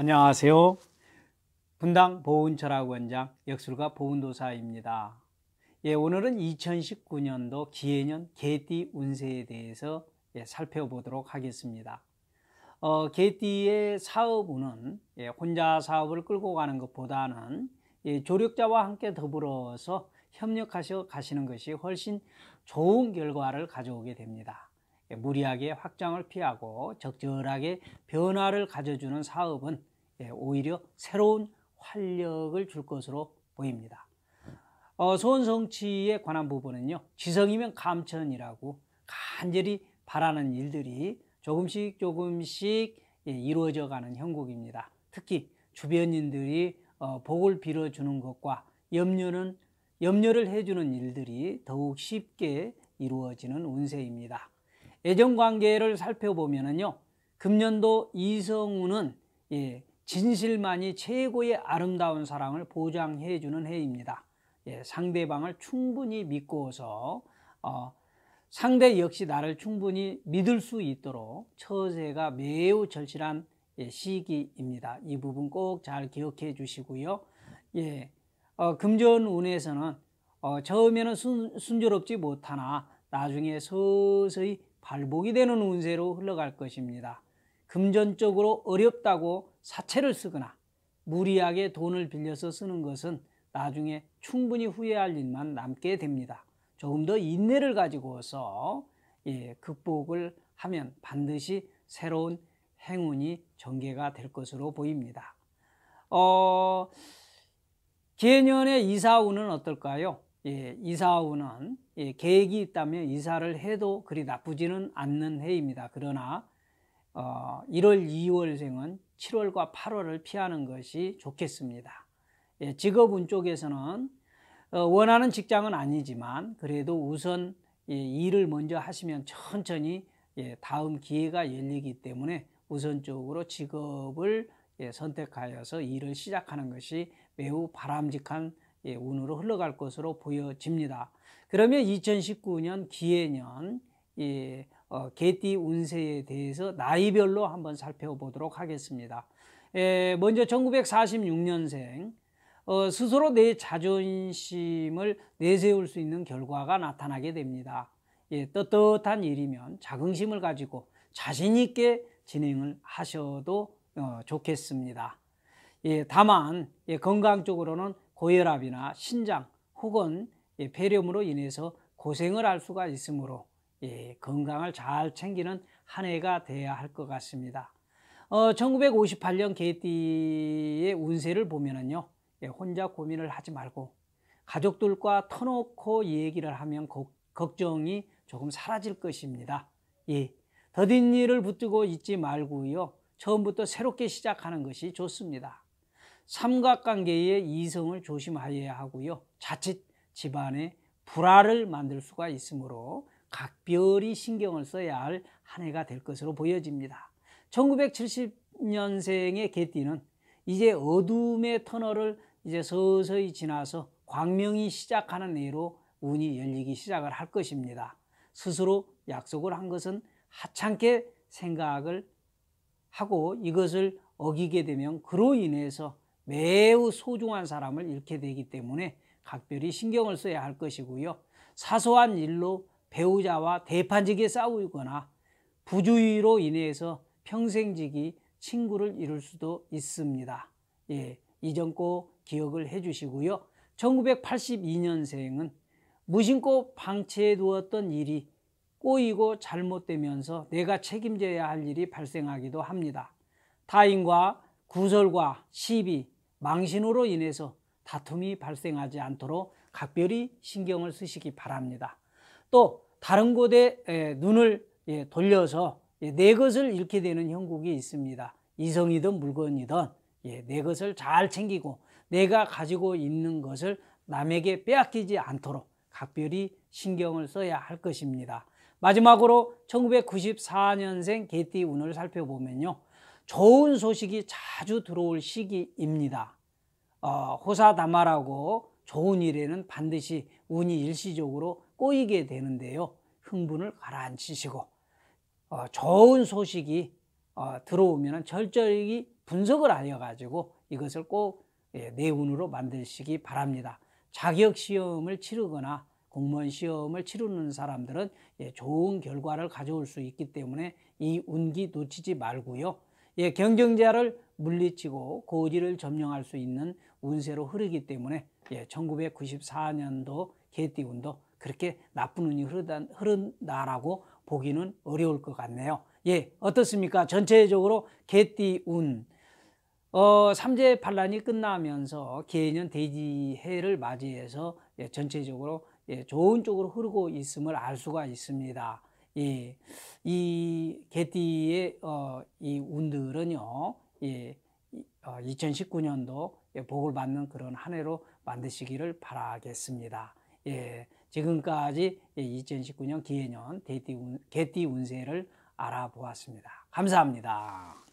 안녕하세요. 분당 보훈철학원장 역술가 보훈도사입니다. 예, 오늘은 2019년도 기해년 개띠 운세에 대해서 예, 살펴보도록 하겠습니다. 어, 개띠의 사업운은 예, 혼자 사업을 끌고 가는 것보다는 예, 조력자와 함께 더불어서 협력하셔 가시는 것이 훨씬 좋은 결과를 가져오게 됩니다. 무리하게 확장을 피하고 적절하게 변화를 가져주는 사업은 예, 오히려 새로운 활력을 줄 것으로 보입니다. 어, 소원 성취에 관한 부분은요, 지성이면 감천이라고 간절히 바라는 일들이 조금씩 조금씩 예, 이루어져 가는 형국입니다. 특히 주변인들이 어, 복을 빌어주는 것과 염려는, 염려를 해주는 일들이 더욱 쉽게 이루어지는 운세입니다. 애정 관계를 살펴보면은요. 금년도 이성우는 예, 진실만이 최고의 아름다운 사랑을 보장해 주는 해입니다. 예, 상대방을 충분히 믿고서 어, 상대 역시 나를 충분히 믿을 수 있도록 처세가 매우 절실한 예, 시기입니다. 이 부분 꼭 잘 기억해 주시고요. 예, 어, 금전운에서는 어, 처음에는 순, 순조롭지 못하나 나중에 서서히 발복이 되는 운세로 흘러갈 것입니다. 금전적으로 어렵다고 사채를 쓰거나 무리하게 돈을 빌려서 쓰는 것은 나중에 충분히 후회할 일만 남게 됩니다. 조금 더 인내를 가지고서 예, 극복을 하면 반드시 새로운 행운이 전개가 될 것으로 보입니다. 어, 개년의 이사운은 어떨까요? 예, 이사오는 예, 계획이 있다면 이사를 해도 그리 나쁘지는 않는 해입니다. 그러나 어, 1월, 2월생은 7월과 8월을 피하는 것이 좋겠습니다. 예, 직업운 쪽에서는 어, 원하는 직장은 아니지만 그래도 우선 예, 일을 먼저 하시면 천천히 예, 다음 기회가 열리기 때문에 우선적으로 직업을 예, 선택하여서 일을 시작하는 것이 매우 바람직한 예, 운으로 흘러갈 것으로 보여집니다. 그러면 2019년 기해년 예, 어, 개띠 운세에 대해서 나이별로 한번 살펴보도록 하겠습니다. 예, 먼저 1946년생 어, 스스로 내 자존심을 내세울 수 있는 결과가 나타나게 됩니다. 예, 떳떳한 일이면 자긍심을 가지고 자신 있게 진행을 하셔도 어, 좋겠습니다. 예, 다만 예, 건강 쪽으로는 고혈압이나 신장 혹은 예, 폐렴으로 인해서 고생을 할 수가 있으므로 예, 건강을 잘 챙기는 한 해가 돼야 할 것 같습니다. 1958년 어, 개띠의 운세를 보면요 예, 혼자 고민을 하지 말고 가족들과 터놓고 얘기를 하면 걱정이 조금 사라질 것입니다. 예. 더딘 일을 붙들고 있지 말고요. 처음부터 새롭게 시작하는 것이 좋습니다. 삼각관계의 이성을 조심하여야 하고요. 자칫 집안에 불화를 만들 수가 있으므로 각별히 신경을 써야 할 한 해가 될 것으로 보여집니다. 1970년생의 개띠는 이제 어둠의 터널을 이제 서서히 지나서 광명이 시작하는 해로 운이 열리기 시작을 할 것입니다. 스스로 약속을 한 것은 하찮게 생각을 하고 이것을 어기게 되면 그로 인해서 매우 소중한 사람을 잃게 되기 때문에 각별히 신경을 써야 할 것이고요. 사소한 일로 배우자와 대판지게 싸우거나 부주의로 인해서 평생지기 친구를 잃을 수도 있습니다. 예, 이전 꼭 기억을 해 주시고요. 1982년생은 무심코 방치해 두었던 일이 꼬이고 잘못되면서 내가 책임져야 할 일이 발생하기도 합니다. 타인과 구설과 시비, 망신으로 인해서 다툼이 발생하지 않도록 각별히 신경을 쓰시기 바랍니다. 또 다른 곳에 눈을 예, 돌려서 예, 내 것을 잃게 되는 형국이 있습니다. 이성이든 물건이든 예, 내 것을 잘 챙기고 내가 가지고 있는 것을 남에게 빼앗기지 않도록 각별히 신경을 써야 할 것입니다. 마지막으로 1994년생 개띠 운을 살펴보면요. 좋은 소식이 자주 들어올 시기입니다. 어, 호사다마라고 좋은 일에는 반드시 운이 일시적으로 꼬이게 되는데요. 흥분을 가라앉히시고 어, 좋은 소식이 어, 들어오면 절저히 분석을 알려가지고 이것을 꼭 예, 내 운으로 만드시기 바랍니다. 자격 시험을 치르거나 공무원 시험을 치르는 사람들은 예, 좋은 결과를 가져올 수 있기 때문에 이 운기 놓치지 말고요. 예, 경쟁자를 물리치고 고지를 점령할 수 있는 운세로 흐르기 때문에 예, 1994년도 개띠운도 그렇게 나쁜 운이 흐르다, 흐른다라고 보기는 어려울 것 같네요. 예, 어떻습니까? 전체적으로 개띠운 어, 삼재 반란이 끝나면서 개년 대지해를 맞이해서 예, 전체적으로 예, 좋은 쪽으로 흐르고 있음을 알 수가 있습니다. 예, 이 개띠의 어, 이 운들은요, 예, 어, 2019년도 예, 복을 받는 그런 한 해로 만드시기를 바라겠습니다. 예, 지금까지 2019년 예, 기해년 개띠 운세를 알아보았습니다. 감사합니다.